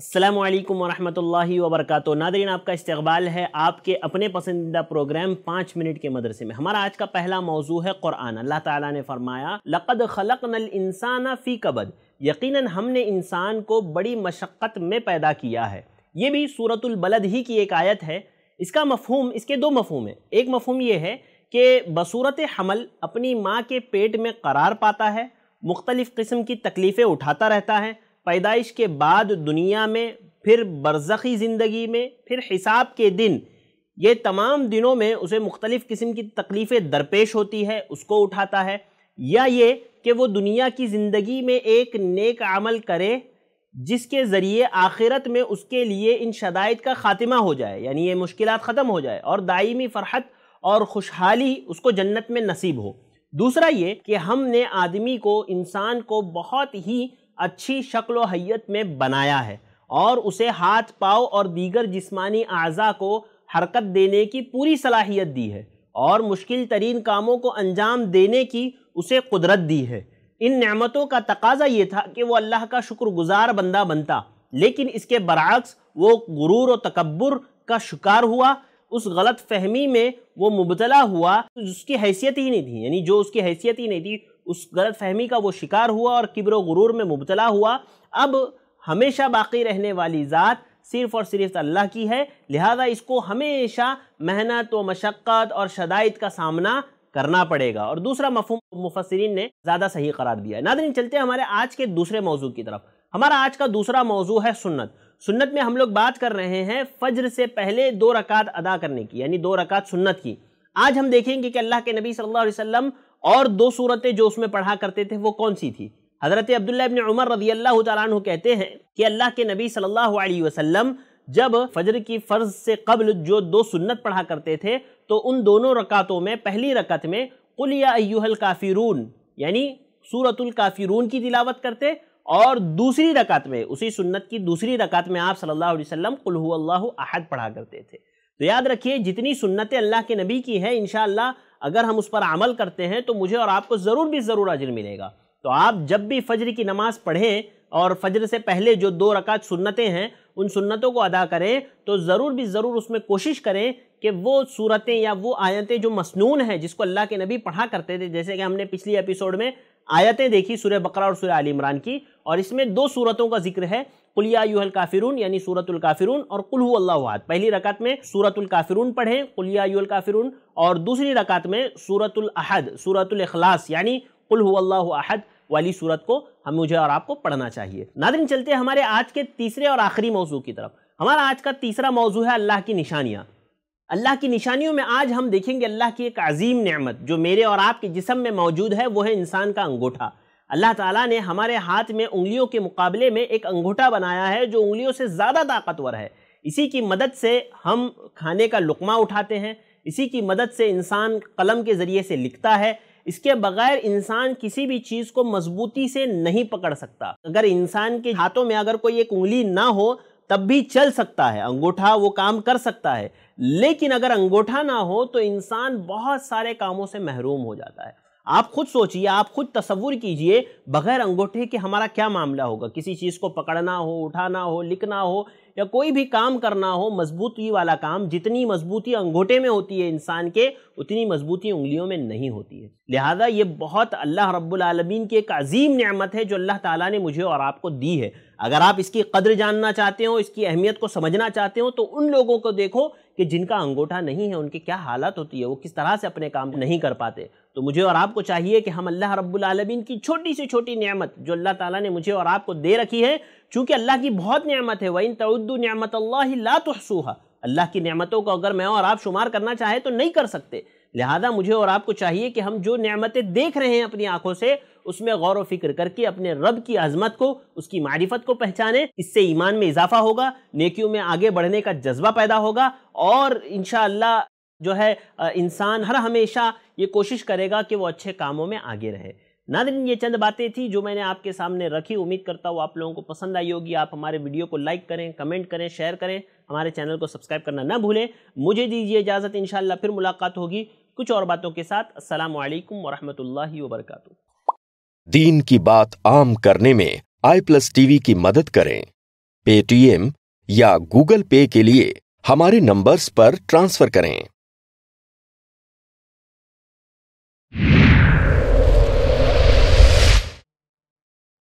अल्लाम वरहमल वबरक नादरीन आपका इस्तबाल है आपके अपने पसंदीदा प्रोग्राम पाँच मिनट के मदरसे में हमारा आज का पहला मौजू है क़ुरान अल्लाह ताला ने फरमाया लक़द खलक नल इंसाना फ़ी कबद यकीनन हमने इंसान को बड़ी मशक्क़त में पैदा किया है ये भी सूरतुलबलद ही की एक आयत है इसका मफहम इसके दो मफहम हैं एक मफहम ये है कि बसूरत हमल अपनी माँ के पेट में करार पाता है मुख्तलिफ़ किस्म की तकलीफ़ें उठाता रहता है पैदाइश के बाद दुनिया में फिर बरसखी ज़िंदगी में फिर हिसाब के दिन ये तमाम दिनों में उसे मुख्तलिफ़ किस्म की तकलीफ़ें दरपेश होती है उसको उठाता है या ये कि वो दुनिया की ज़िंदगी में एक नेक अमल करे जिसके ज़रिए आखिरत में उसके लिए इन शदायत का ख़ात्मा हो जाए यानी ये मुश्किल ख़त्म हो जाए और दायमी फ़रहत और खुशहाली उसको जन्नत में नसीब हो दूसरा ये कि हमने आदमी को इंसान को बहुत ही अच्छी शक्ल हैत में बनाया है और उसे हाथ पाव और दीगर जिस्मानी अज़ा को हरकत देने की पूरी सलाहियत दी है और मुश्किल तरीन कामों को अंजाम देने की उसे कुदरत दी है इन नमतों का तकाजा ये था कि वो अल्लाह का शुक्रगुजार बंदा बनता लेकिन इसके बरक्स वो गुरूर और तकबर का शिकार हुआ उस गलत फहमी में वो मुबतला हुआ जिसकी हैसियत ही नहीं थी यानी जो उसकी हैसियत ही नहीं थी उस गलत फहमी का वो शिकार हुआ और किब्र गुरूर में मुबतला हुआ अब हमेशा बाकी रहने वाली ज़ात सिर्फ़ और सिर्फ अल्लाह की है लिहाजा इसको हमेशा मेहनत व मशक्क़त और शदाइत का सामना करना पड़ेगा और दूसरा मफहम मुफसरीन ने ज़्यादा सही करार दिया है नादरी चलते हमारे आज के दूसरे मौजू की तरफ हमारा आज का दूसरा मौजू है सुन्नत सुन्नत में हम लोग बात कर रहे हैं फज्र से पहले दो रकात अदा करने की यानी दो रकात सुन्नत की आज हम देखेंगे कि अल्लाह के नबी सल्लल्लाहु अलैहि वसल्लम और दो सूरतें जो उसमें पढ़ा करते थे वो कौन सी थी हज़रत अब्दुल्ला इबन उमर रदी अल्लाह तु कहते हैं कि अल्लाह के नबी सल्लल्लाहु अलैहि वसल्लम जब फजर की फ़र्ज से कबल जो दो सुन्नत पढ़ा करते थे तो उन दोनों रकातों में पहली रकत में कुलिया अयुहल काफिरून यानी सूरतुल काफिरून की तिलावत करते और दूसरी रकात में उसी सुन्नत की दूसरी रकात में आप सल्लल्लाहु अलैहि वसल्लम अहद पढ़ा करते थे तो याद रखिए जितनी सुन्नतें अल्लाह के नबी की हैं इन अगर हम उस पर अमल करते हैं तो मुझे और आपको ज़रूर भी ज़रूर अजर मिलेगा तो आप जब भी फजर की नमाज़ पढ़ें और फजर से पहले जो दो रकात सुन्नतें हैं उन सुन्नतों को अदा करें तो ज़रूर भी ज़रूर उसमें कोशिश करें कि वो सूरतें या वो आयतें जो मसनून हैं जिसको अल्लाह के नबी पढ़ा करते थे जैसे कि हमने पिछली एपिसोड में आयतें देखी सूर्य बकरा और सूर्य आल इमरान की और इसमें दो सूरतों का जिक्र है यूहल काफिरून यानी सूरतुल काफिरून और कुल्हू अल्लाहद पहली रकात में सूरतुल काफिरून पढ़ें यूहल काफिरून और दूसरी रकात में सूरतुल अहद सूरतुल अखलास यानी कुल्हू अल्लाह अहद वाली सूरत को हम मुझे और आपको पढ़ना चाहिए नादिन चलते हैं हमारे आज के तीसरे और आखिरी मौजू की तरफ हमारा आज का तीसरा मौजू है अल्लाह की निशानियाँ अल्लाह की निशानियों में आज हम देखेंगे अल्लाह की एक अजीम नेमत जो मेरे और आपके जिसम में मौजूद है वो है इंसान का अंगूठा अल्लाह ताला ने हमारे हाथ में उंगलियों के मुकाबले में एक अंगूठा बनाया है जो उंगलियों से ज़्यादा ताकतवर है इसी की मदद से हम खाने का लुकमा उठाते हैं इसी की मदद से इंसान कलम के ज़रिए से लिखता है इसके बगैर इंसान किसी भी चीज़ को मजबूती से नहीं पकड़ सकता अगर इंसान के हाथों में अगर कोई एक उंगली ना हो तब भी चल सकता है अंगूठा वो काम कर सकता है लेकिन अगर अंगूठा ना हो तो इंसान बहुत सारे कामों से महरूम हो जाता है आप खुद सोचिए आप खुद तस्वुर कीजिए बगैर अंगूठे के हमारा क्या मामला होगा किसी चीज़ को पकड़ना हो उठाना हो लिखना हो या कोई भी काम करना हो मजबूती वाला काम जितनी मजबूती अंगूठे में होती है इंसान के उतनी मजबूती उंगलियों में नहीं होती है लिहाजा ये बहुत अल्लाह रब्बुल आलमीन की एक अजीम नेमत है जो अल्लाह ताला ने मुझे और आपको दी है अगर आप इसकी कदर जानना चाहते हो इसकी अहमियत को समझना चाहते हो तो उन लोगों को देखो कि जिनका अंगूठा नहीं है उनकी क्या हालत होती है वो किस तरह से अपने काम नहीं कर पाते तो मुझे और आपको चाहिए कि हम अल्लाह रब्बुल आलमीन की छोटी से छोटी नेमत जो अल्लाह ताला ने मुझे और आपको दे रखी है चूंकि अल्लाह की बहुत नेमत है वही तो तउद्दू नमत ला तहसूहा अल्लाह की नमतों को अगर मैं और आप शुमार करना चाहें तो नहीं कर सकते लिहाजा मुझे और आपको चाहिए कि हम जो नमतें देख रहे हैं अपनी आंखों से उसमें गौर व फिक्र करके अपने रब की अजमत को उसकी मारिफत को पहचाने इससे ईमान में इजाफा होगा नेकियों में आगे बढ़ने का जज्बा पैदा होगा और इन जो है इंसान हर हमेशा ये कोशिश करेगा कि वो अच्छे कामों में आगे रहे नादरीन ये चंद बातें थी जो मैंने आपके सामने रखी उम्मीद करता हूँ आप लोगों को पसंद आई होगी आप हमारे वीडियो को लाइक करें कमेंट करें शेयर करें हमारे चैनल को सब्सक्राइब करना ना भूलें मुझे दीजिए इजाज़त इन फिर मुलाकात होगी कुछ और बातों के साथ असल वरहमल वरक दीन की बात आम करने में आई प्लस टीवी की मदद करें पेटीएम या गूगल पे के लिए हमारे नंबर्स पर ट्रांसफर करें